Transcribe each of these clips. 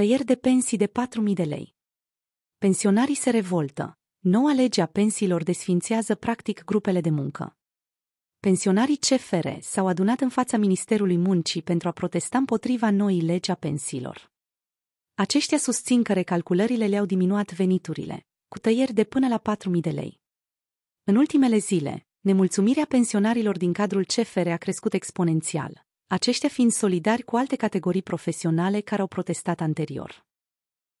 tăieri de pensii de 4.000 de lei. Pensionarii se revoltă. Noua lege a pensiilor desfințează practic grupele de muncă. Pensionarii CFR s-au adunat în fața Ministerului Muncii pentru a protesta împotriva noii legi a pensiilor. Aceștia susțin că recalculările le-au diminuat veniturile, cu tăieri de până la 4.000 de lei. În ultimele zile, nemulțumirea pensionarilor din cadrul CFR a crescut exponențial aceștia fiind solidari cu alte categorii profesionale care au protestat anterior.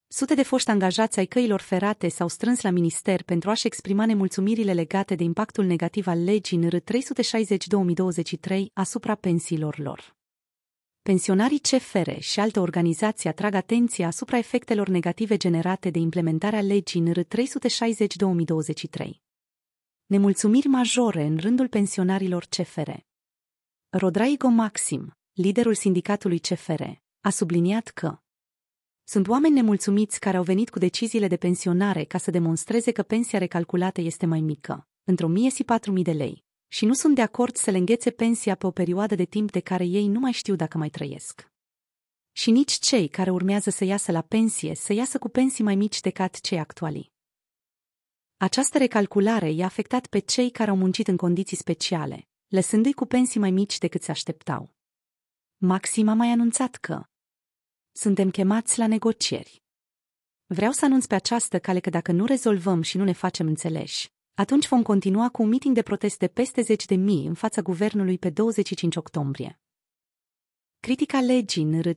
Sute de foști angajați ai căilor ferate s-au strâns la minister pentru a-și exprima nemulțumirile legate de impactul negativ al legii NR 360-2023 asupra pensiilor lor. Pensionarii CFR și alte organizații atrag atenția asupra efectelor negative generate de implementarea legii NR 360-2023. Nemulțumiri majore în rândul pensionarilor CFR. Rodrigo Maxim, liderul sindicatului CFR, a subliniat că sunt oameni nemulțumiți care au venit cu deciziile de pensionare ca să demonstreze că pensia recalculată este mai mică, într-o mie și patru mii de lei, și nu sunt de acord să le înghețe pensia pe o perioadă de timp de care ei nu mai știu dacă mai trăiesc. Și nici cei care urmează să iasă la pensie să iasă cu pensii mai mici decât cei actuali. Această recalculare i-a afectat pe cei care au muncit în condiții speciale, lăsându-i cu pensii mai mici decât se așteptau. Maxim a mai anunțat că suntem chemați la negocieri. Vreau să anunț pe această cale că dacă nu rezolvăm și nu ne facem înțeleși, atunci vom continua cu un meeting de proteste peste 10 de mii în fața guvernului pe 25 octombrie. Critica legii NR 360-2023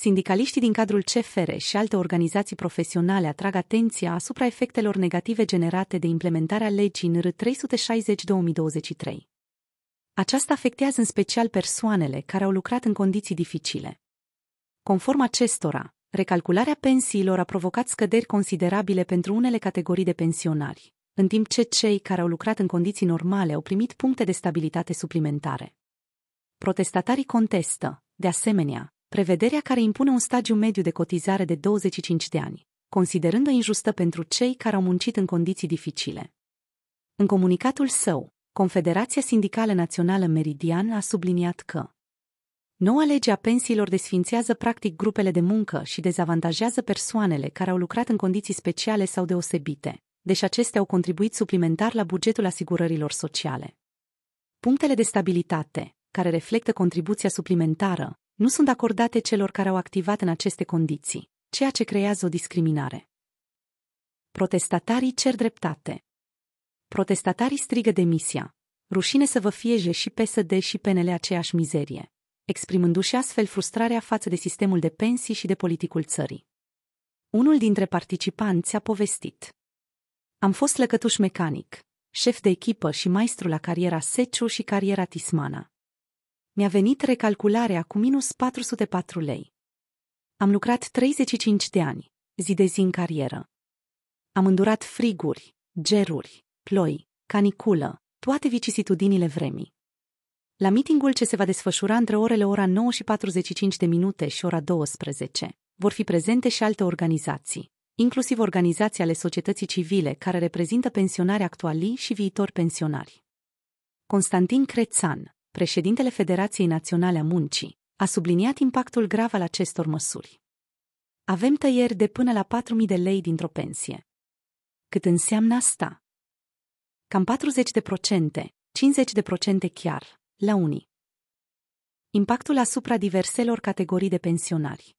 Sindicaliștii din cadrul CFR și alte organizații profesionale atrag atenția asupra efectelor negative generate de implementarea legii NR 360-2023. Aceasta afectează în special persoanele care au lucrat în condiții dificile. Conform acestora, recalcularea pensiilor a provocat scăderi considerabile pentru unele categorii de pensionari, în timp ce cei care au lucrat în condiții normale au primit puncte de stabilitate suplimentare. Protestatarii contestă, de asemenea, Prevederea care impune un stagiu mediu de cotizare de 25 de ani, considerând-o injustă pentru cei care au muncit în condiții dificile. În comunicatul său, Confederația Sindicală Națională Meridian a subliniat că Noua lege a pensiilor desfințează practic grupele de muncă și dezavantajează persoanele care au lucrat în condiții speciale sau deosebite, deși acestea au contribuit suplimentar la bugetul asigurărilor sociale. Punctele de stabilitate, care reflectă contribuția suplimentară, nu sunt acordate celor care au activat în aceste condiții, ceea ce creează o discriminare. Protestatarii cer dreptate. Protestatarii strigă demisia. Rușine să vă fie je și PSD și PNL aceeași mizerie, exprimându-și astfel frustrarea față de sistemul de pensii și de politicul țării. Unul dintre participanți a povestit. Am fost lăcătuș mecanic, șef de echipă și maestru la cariera Seciu și cariera Tismana mi-a venit recalcularea cu minus 404 lei. Am lucrat 35 de ani, zi de zi în carieră. Am îndurat friguri, geruri, ploi, caniculă, toate vicisitudinile vremii. La mitingul ce se va desfășura între orele ora 9 și 45 de minute și ora 12, vor fi prezente și alte organizații, inclusiv organizații ale societății civile care reprezintă pensionari actuali și viitori pensionari. Constantin Crețan, președintele Federației Naționale a Muncii, a subliniat impactul grav al acestor măsuri. Avem tăieri de până la 4.000 de lei dintr-o pensie. Cât înseamnă asta? Cam 40 de procente, 50 de procente chiar, la unii. Impactul asupra diverselor categorii de pensionari.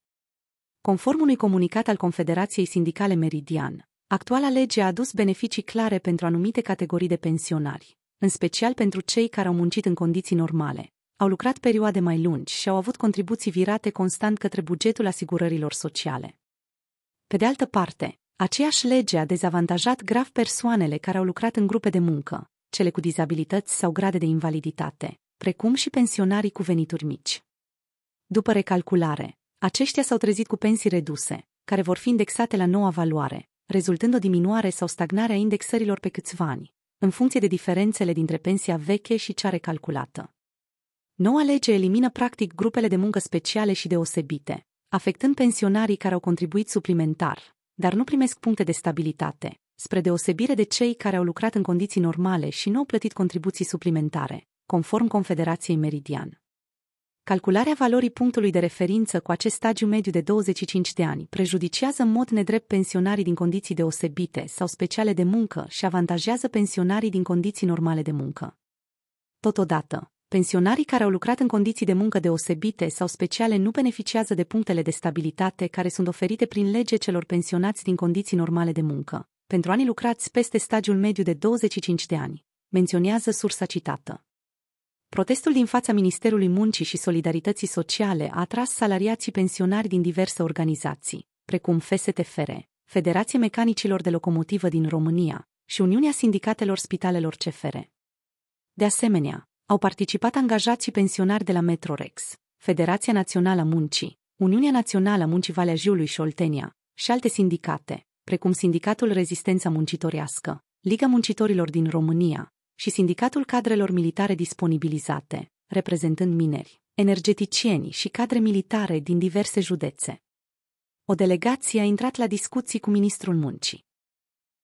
Conform unui comunicat al Confederației Sindicale Meridian, actuala lege a adus beneficii clare pentru anumite categorii de pensionari, în special pentru cei care au muncit în condiții normale, au lucrat perioade mai lungi și au avut contribuții virate constant către bugetul asigurărilor sociale. Pe de altă parte, aceeași lege a dezavantajat grav persoanele care au lucrat în grupe de muncă, cele cu dizabilități sau grade de invaliditate, precum și pensionarii cu venituri mici. După recalculare, aceștia s-au trezit cu pensii reduse, care vor fi indexate la noua valoare, rezultând o diminuare sau stagnare a indexărilor pe câțiva ani în funcție de diferențele dintre pensia veche și cea recalculată. Noua lege elimină practic grupele de muncă speciale și deosebite, afectând pensionarii care au contribuit suplimentar, dar nu primesc puncte de stabilitate, spre deosebire de cei care au lucrat în condiții normale și nu au plătit contribuții suplimentare, conform Confederației Meridian calcularea valorii punctului de referință cu acest stagiu mediu de 25 de ani prejudiciază în mod nedrept pensionarii din condiții deosebite sau speciale de muncă și avantajează pensionarii din condiții normale de muncă. Totodată, pensionarii care au lucrat în condiții de muncă deosebite sau speciale nu beneficiază de punctele de stabilitate care sunt oferite prin lege celor pensionați din condiții normale de muncă, pentru anii lucrați peste stagiul mediu de 25 de ani, menționează sursa citată. Protestul din fața Ministerului Muncii și Solidarității Sociale a atras salariații pensionari din diverse organizații, precum FSTFR, Federația Mecanicilor de Locomotivă din România și Uniunea Sindicatelor Spitalelor CFR. De asemenea, au participat angajații pensionari de la Metrorex, Federația Națională a Muncii, Uniunea Națională a Muncii Valea Jiului și Oltenia și alte sindicate, precum Sindicatul Rezistența Muncitorească, Liga Muncitorilor din România, și Sindicatul Cadrelor Militare Disponibilizate, reprezentând mineri, energeticieni și cadre militare din diverse județe. O delegație a intrat la discuții cu ministrul muncii.